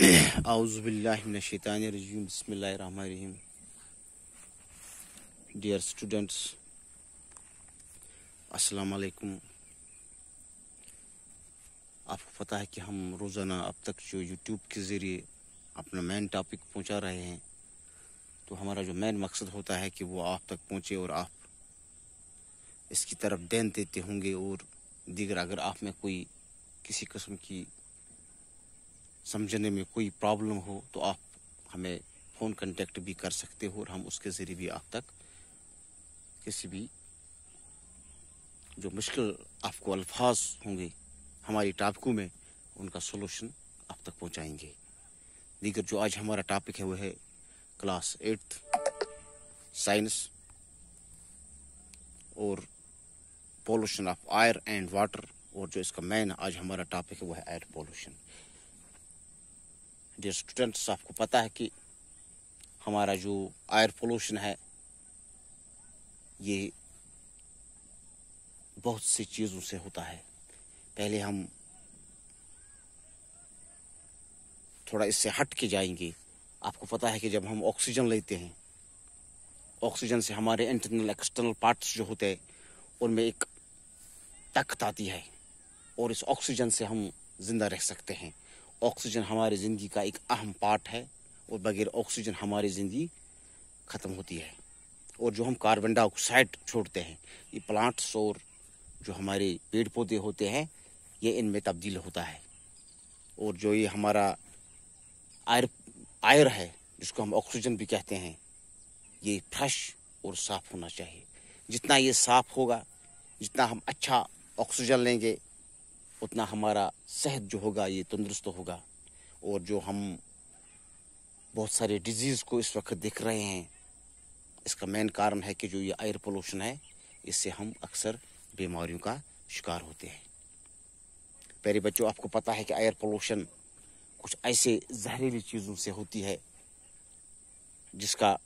आउज़बिल्लाशैतानरजीम dear students अस्सलाम वालेकुम आपको पता है कि हम रोज़ाना अब तक जो यूट्यूब के ज़रिए अपना मेन टॉपिक पहुंचा रहे हैं तो हमारा जो मेन मकसद होता है कि वो आप तक पहुंचे और आप इसकी तरफ देन देते होंगे और दिगर अगर आप में कोई किसी कस्म की समझने में कोई प्रॉब्लम हो तो आप हमें फ़ोन कांटेक्ट भी कर सकते हो और हम उसके ज़रिए भी आप तक किसी भी जो मुश्किल आपको अल्फाज होंगे हमारी टॉपिकों में उनका सोलूशन आप तक पहुंचाएंगे दीगर जो आज हमारा टॉपिक है वो है क्लास एट्थ साइंस और pollution of air and water और जो इसका मेन आज हमारा टॉपिक है वो है एयर पोल्यूशन डियर स्टूडेंट्स आपको पता है कि हमारा जो एयर पोल्यूशन है ये बहुत सी चीज़ों से होता है पहले हम थोड़ा इससे हट के जाएंगे आपको पता है कि जब हम ऑक्सीजन लेते हैं ऑक्सीजन से हमारे इंटरनल एक्सटर्नल पार्ट्स जो होते हैं उनमें एक ताकत आती है और इस ऑक्सीजन से हम जिंदा रह सकते हैं ऑक्सीजन हमारी ज़िंदगी का एक अहम पार्ट है और बगैर ऑक्सीजन हमारी ज़िंदगी ख़त्म होती है और जो हम कार्बन डाइऑक्साइड छोड़ते हैं ये प्लांट्स और जो हमारे पेड़ पौधे होते हैं ये इनमें तब्दील होता है और जो ये हमारा आयर आयर है जिसको हम ऑक्सीजन भी कहते हैं ये फ्रेश और साफ़ होना चाहिए जितना ये साफ़ होगा जितना हम अच्छा ऑक्सीजन लेंगे उतना हमारा सेहत जो होगा ये तंदुरुस्त होगा और जो हम बहुत सारे डिजीज़ को इस वक्त देख रहे हैं इसका मेन कारण है कि जो ये एयर पोल्यूशन है इससे हम अक्सर बीमारियों का शिकार होते हैं पहले बच्चों आपको पता है कि एयर पोल्यूशन कुछ ऐसे जहरीली चीज़ों से होती है जिसका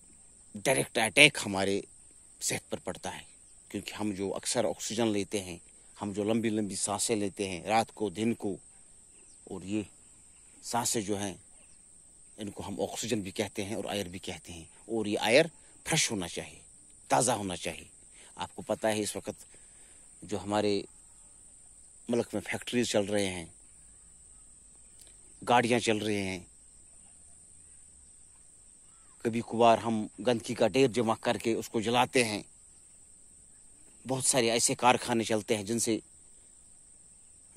डायरेक्ट अटैक हमारे सेहत पर पड़ता है क्योंकि हम जो अक्सर ऑक्सीजन लेते हैं हम जो लंबी लंबी सांसें लेते हैं रात को दिन को और ये सांसें जो हैं इनको हम ऑक्सीजन भी कहते हैं और आयर भी कहते हैं और ये आयर फ्रेश होना चाहिए ताज़ा होना चाहिए आपको पता है इस वक्त जो हमारे मुल्क में फैक्ट्रीज चल रहे हैं गाड़ियाँ चल रही हैं कभी कुबार हम गंदगी का ढेर जमा करके उसको जलाते हैं बहुत सारे ऐसे कारखाने चलते हैं जिनसे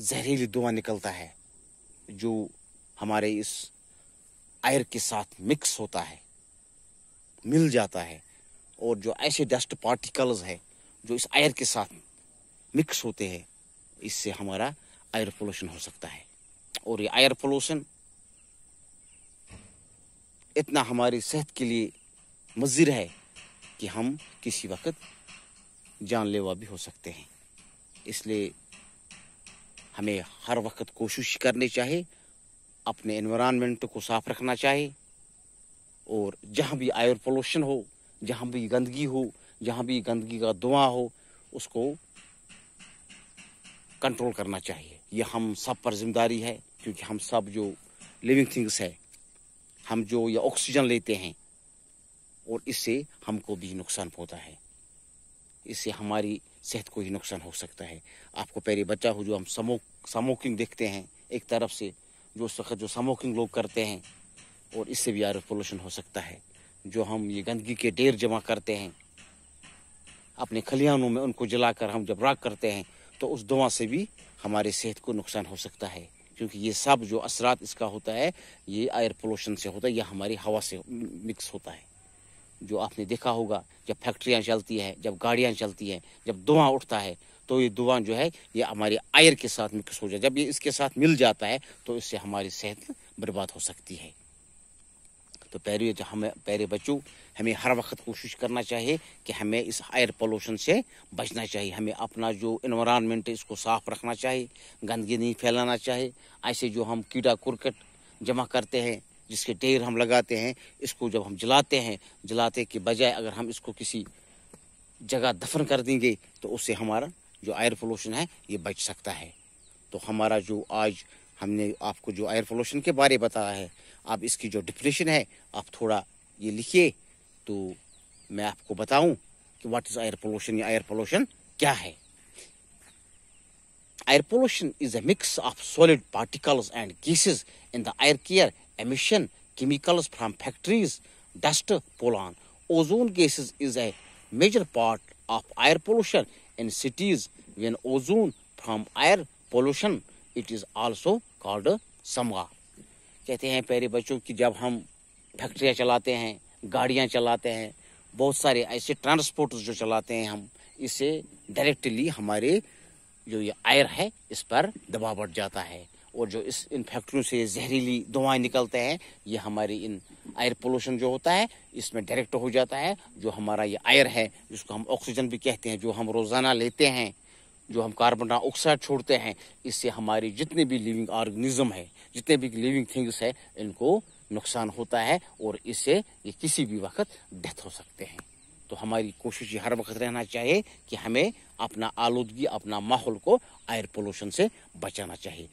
जहरीली धुआं निकलता है जो हमारे इस आयर के साथ मिक्स होता है मिल जाता है और जो ऐसे डस्ट पार्टिकल्स है जो इस आयर के साथ मिक्स होते हैं इससे हमारा आयर पोल्यूशन हो सकता है और ये आयर पोल्यूशन इतना हमारी सेहत के लिए मजिर है कि हम किसी वक्त जानलेवा भी हो सकते हैं इसलिए हमें हर वक्त कोशिश करनी चाहिए अपने इन्वामेंट को साफ रखना चाहिए और जहाँ भी आयर पोल्यूशन हो जहाँ भी गंदगी हो जहाँ भी गंदगी का धुआं हो उसको कंट्रोल करना चाहिए यह हम सब पर जिम्मेदारी है क्योंकि हम सब जो लिविंग थिंग्स है हम जो ये ऑक्सीजन लेते हैं और इससे हमको भी नुकसान होता है इससे हमारी सेहत को ही नुकसान हो सकता है आपको पहले बच्चा हो जो हम समोक समोकिंग देखते हैं एक तरफ से जो उस वक्त जो समोकिंग लोग करते हैं और इससे भी एयर पोल्यूशन हो सकता है जो हम ये गंदगी के ढेर जमा करते हैं अपने खलिहानों में उनको जलाकर हम जब राख करते हैं तो उस दुआ से भी हमारे सेहत को नुकसान हो सकता है क्योंकि ये सब जो असरात इसका होता है ये एयर पोल्यूशन से होता है या हमारी हवा से मिक्स होता है जो आपने देखा होगा जब फैक्ट्रियाँ चलती है जब गाड़ियाँ चलती हैं जब धुआं उठता है तो ये धुआं जो है ये हमारे आयर के साथ मिक्स हो जाए जब ये इसके साथ मिल जाता है तो इससे हमारी सेहत बर्बाद हो सकती है तो पैरवे जो हमें पैरे बच्चों हमें हर वक्त कोशिश करना चाहिए कि हमें इस एयर पोल्यूशन से बचना चाहिए हमें अपना जो इन्वामेंट है इसको साफ रखना चाहिए गंदगी नहीं फैलाना चाहिए ऐसे जो हम कीड़ा कुरकट जमा करते हैं जिसके टेर हम लगाते हैं इसको जब हम जलाते हैं जलाते के बजाय अगर हम इसको किसी जगह दफन कर देंगे तो उससे हमारा जो एयर पोल्यूशन है ये बच सकता है तो हमारा जो आज हमने आपको जो एयर पोल्यूशन के बारे बताया है आप इसकी जो डिफिनेशन है आप थोड़ा ये लिखिए तो मैं आपको बताऊं कि व्हाट इज़ एयर पोल्यूशन या एयर पोल्यूशन क्या है air pollution is a mix of solid particles and gases in the air car emission, chemicals from factories, dust, pollen. Ozone gases is a major part of air pollution in cities when ozone from air pollution it is also called समवा कहते हैं प्यारे बच्चों कि जब हम फैक्ट्रियाँ चलाते हैं गाड़ियाँ चलाते हैं बहुत सारे ऐसे ट्रांसपोर्ट जो चलाते हैं हम इसे डायरेक्टली हमारे जो ये आयर है इस पर दबाव बढ़ जाता है और जो इस इन फैक्ट्रियों से जहरीली धुआं निकलते हैं ये हमारी इन एयर पोल्यूशन जो होता है इसमें डायरेक्ट हो जाता है जो हमारा ये एयर है जिसको हम ऑक्सीजन भी कहते हैं जो हम रोज़ाना लेते हैं जो हम कार्बन डाइऑक्साइड छोड़ते हैं इससे हमारी जितने भी लिविंग ऑर्गेनिज्म है जितने भी लिविंग थिंग्स है इनको नुकसान होता है और इससे ये किसी भी वक्त डेथ हो सकते हैं तो हमारी कोशिश ये हर वक्त रहना चाहिए कि हमें अपना आलूदगी अपना माहौल को एयर पोल्यूशन से बचाना चाहिए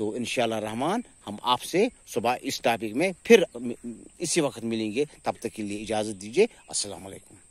तो इन रहमान हम आपसे सुबह इस टॉपिक में फिर इसी वक्त मिलेंगे तब तक के लिए इजाज़त दीजिए असल